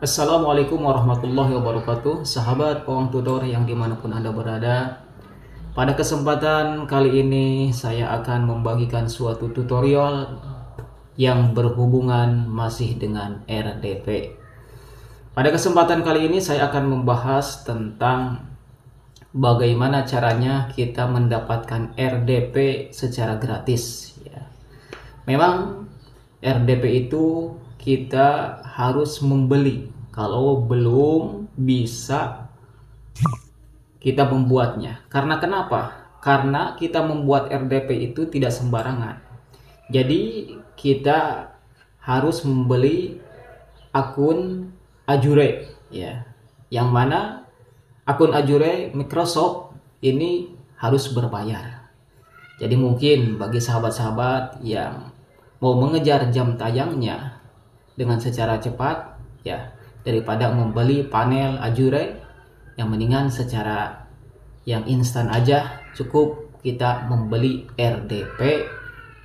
Assalamualaikum warahmatullahi wabarakatuh Sahabat Pawang Tutor yang dimanapun Anda berada Pada kesempatan kali ini saya akan membagikan suatu tutorial Yang berhubungan masih dengan RDP Pada kesempatan kali ini saya akan membahas tentang Bagaimana caranya kita mendapatkan RDP secara gratis ya. Memang RDP itu kita harus membeli kalau belum bisa kita membuatnya. Karena kenapa? Karena kita membuat RDP itu tidak sembarangan. Jadi kita harus membeli akun Azure ya. Yang mana akun Azure Microsoft ini harus berbayar. Jadi mungkin bagi sahabat-sahabat yang mau mengejar jam tayangnya dengan secara cepat ya daripada membeli panel ajure yang mendingan secara yang instan aja cukup kita membeli RDP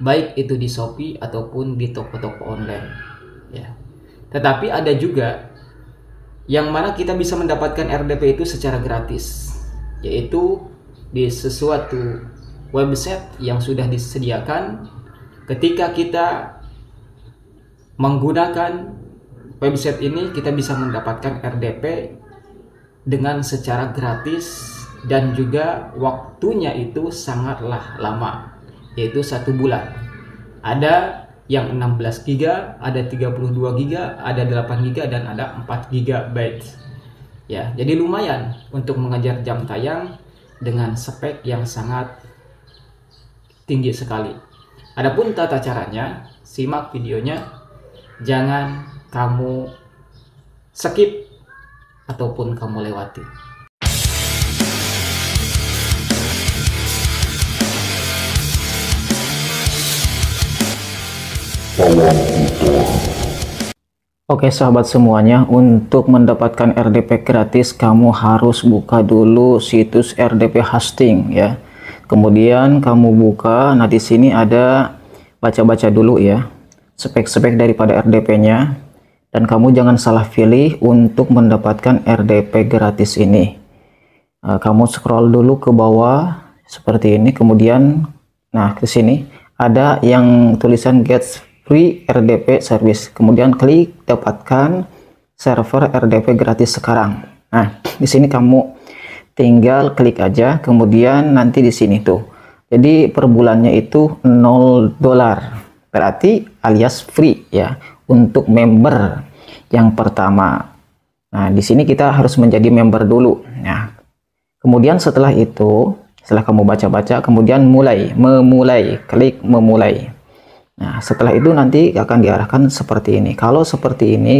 baik itu di Shopee ataupun di toko-toko online ya. Tetapi ada juga yang mana kita bisa mendapatkan RDP itu secara gratis yaitu di sesuatu website yang sudah disediakan ketika kita menggunakan website ini kita bisa mendapatkan RDP dengan secara gratis dan juga waktunya itu sangatlah lama yaitu satu bulan ada yang 16 GB, ada 32 GB, ada 8 GB dan ada 4 GB. Ya, jadi lumayan untuk mengejar jam tayang dengan spek yang sangat tinggi sekali. Adapun tata caranya, simak videonya jangan kamu skip ataupun kamu lewati. Oke sahabat semuanya, untuk mendapatkan RDP gratis kamu harus buka dulu situs RDP hosting ya. Kemudian kamu buka, nah di sini ada baca-baca dulu ya spek-spek daripada RDP-nya dan kamu jangan salah pilih untuk mendapatkan RDP gratis ini. Eh, kamu scroll dulu ke bawah seperti ini, kemudian nah ke sini ada yang tulisan get free RDP service. Kemudian klik dapatkan server RDP gratis sekarang. Nah, di sini kamu tinggal klik aja, kemudian nanti di sini tuh. Jadi per bulannya itu 0 dolar. Berarti alias free ya untuk member yang pertama. Nah, di sini kita harus menjadi member dulu. Nah, kemudian setelah itu, setelah kamu baca-baca, kemudian mulai, memulai, klik memulai. Nah, setelah itu nanti akan diarahkan seperti ini. Kalau seperti ini,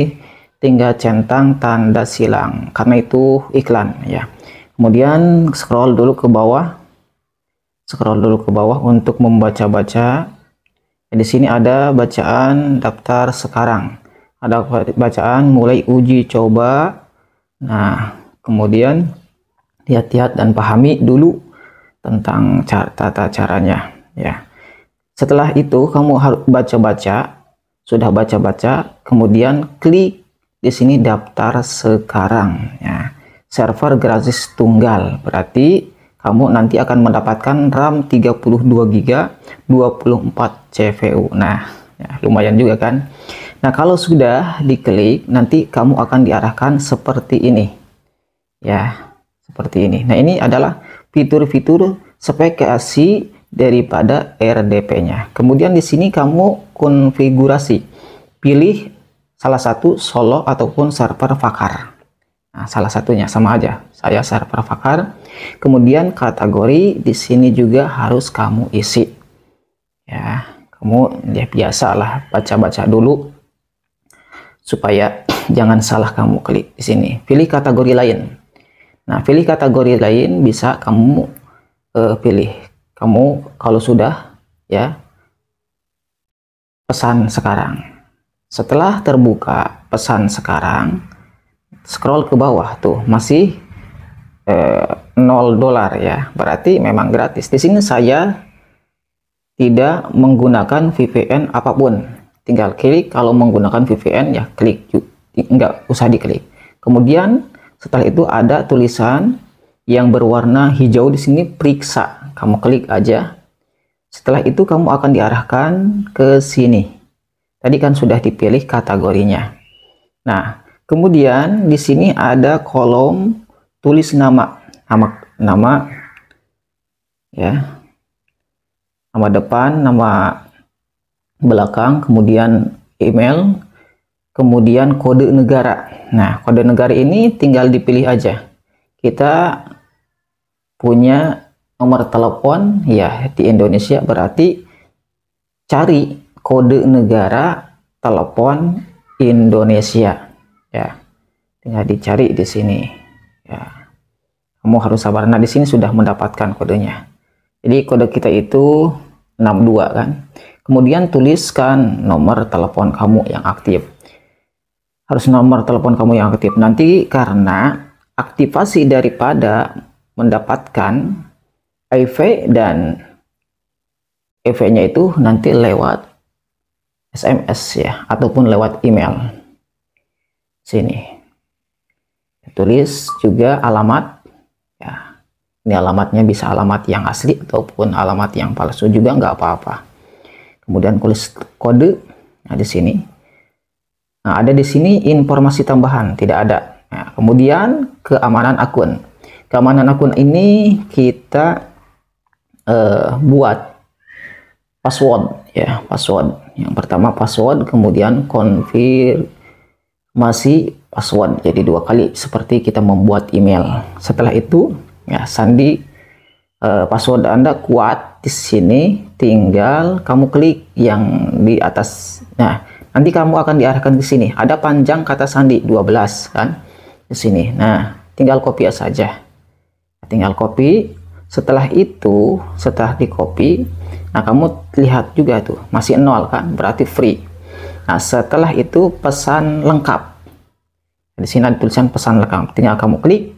tinggal centang tanda silang karena itu iklan ya. Kemudian scroll dulu ke bawah. Scroll dulu ke bawah untuk membaca-baca di sini ada bacaan daftar sekarang. Ada bacaan mulai uji coba. Nah, kemudian lihat-lihat dan pahami dulu tentang cara, tata caranya ya. Setelah itu kamu harus baca-baca, sudah baca-baca, kemudian klik di sini daftar sekarang ya. Server gratis tunggal berarti kamu nanti akan mendapatkan RAM 32GB 24 CPU. nah ya, lumayan juga kan nah kalau sudah diklik nanti kamu akan diarahkan seperti ini ya seperti ini nah ini adalah fitur-fitur spekasi daripada RDP-nya kemudian di sini kamu konfigurasi pilih salah satu solo ataupun server fakar. Nah, salah satunya sama aja. Saya server Fakar. Kemudian kategori di sini juga harus kamu isi. Ya, kamu ya biasalah baca-baca dulu supaya jangan salah kamu klik di sini. Pilih kategori lain. Nah, pilih kategori lain bisa kamu uh, pilih. Kamu kalau sudah ya pesan sekarang. Setelah terbuka pesan sekarang, scroll ke bawah tuh masih eh, nol 0 dolar ya berarti memang gratis di sini saya tidak menggunakan VPN apapun tinggal klik kalau menggunakan VPN ya klik enggak usah diklik kemudian setelah itu ada tulisan yang berwarna hijau di sini periksa kamu klik aja setelah itu kamu akan diarahkan ke sini tadi kan sudah dipilih kategorinya nah Kemudian di sini ada kolom tulis nama, nama, nama ya, nama depan, nama belakang, kemudian email, kemudian kode negara. Nah, kode negara ini tinggal dipilih aja. Kita punya nomor telepon, ya di Indonesia berarti cari kode negara telepon Indonesia ya tinggal dicari di sini ya kamu harus sabar nah di sini sudah mendapatkan kodenya jadi kode kita itu 62 kan kemudian tuliskan nomor telepon kamu yang aktif harus nomor telepon kamu yang aktif nanti karena aktivasi daripada mendapatkan IV dan iv nya itu nanti lewat SMS ya ataupun lewat email sini tulis juga alamat ya ini alamatnya bisa alamat yang asli ataupun alamat yang palsu juga nggak apa-apa kemudian tulis kode nah di sini nah ada di sini informasi tambahan tidak ada nah, kemudian keamanan akun keamanan akun ini kita uh, buat password ya password yang pertama password kemudian konfir masih password jadi dua kali seperti kita membuat email setelah itu ya sandi uh, password anda kuat di sini tinggal kamu klik yang di atas nah nanti kamu akan diarahkan ke sini ada panjang kata sandi 12 kan di sini nah tinggal copy saja tinggal copy setelah itu setelah di copy nah kamu lihat juga tuh masih nol kan berarti free Nah, setelah itu pesan lengkap. Di sini ada tulisan pesan lengkap. Tinggal kamu klik.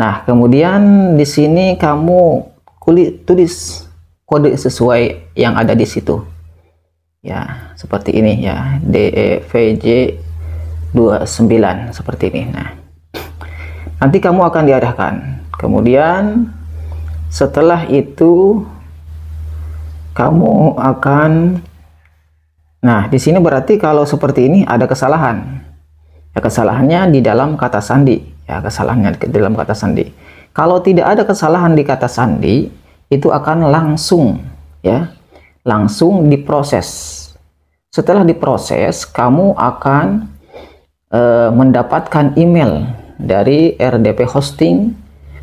Nah, kemudian di sini kamu kulit tulis kode sesuai yang ada di situ. Ya, seperti ini ya. DEVJ 29 seperti ini. Nah, nanti kamu akan diarahkan. Kemudian setelah itu kamu akan Nah, di sini berarti kalau seperti ini ada kesalahan. Ya, kesalahannya di dalam kata sandi. Ya, kesalahannya di dalam kata sandi. Kalau tidak ada kesalahan di kata sandi, itu akan langsung ya, langsung diproses. Setelah diproses, kamu akan e, mendapatkan email dari RDP hosting.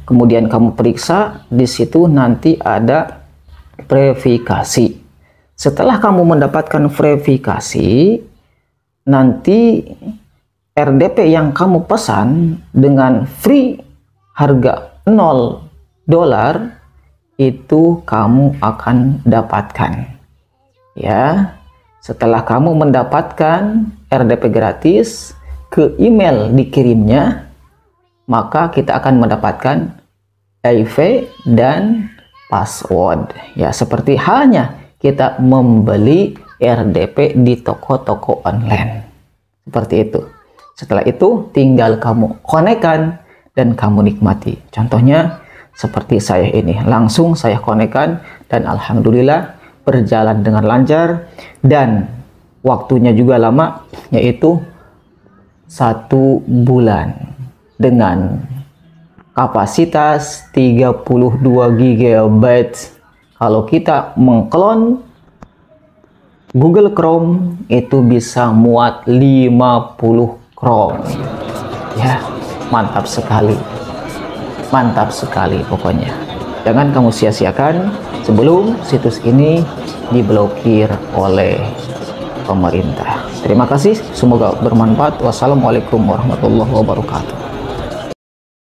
Kemudian kamu periksa, di situ nanti ada verifikasi. Setelah kamu mendapatkan verifikasi, nanti RDP yang kamu pesan dengan free harga 0 dolar itu kamu akan dapatkan. Ya, setelah kamu mendapatkan RDP gratis ke email dikirimnya, maka kita akan mendapatkan IV dan password. Ya, seperti halnya kita membeli RDP di toko-toko online. Seperti itu. Setelah itu tinggal kamu konekan dan kamu nikmati. Contohnya seperti saya ini, langsung saya konekan dan alhamdulillah berjalan dengan lancar dan waktunya juga lama yaitu satu bulan dengan kapasitas 32 GB kalau kita mengklon Google Chrome itu bisa muat 50 Chrome ya mantap sekali mantap sekali pokoknya jangan kamu sia-siakan sebelum situs ini diblokir oleh pemerintah terima kasih semoga bermanfaat wassalamualaikum warahmatullahi wabarakatuh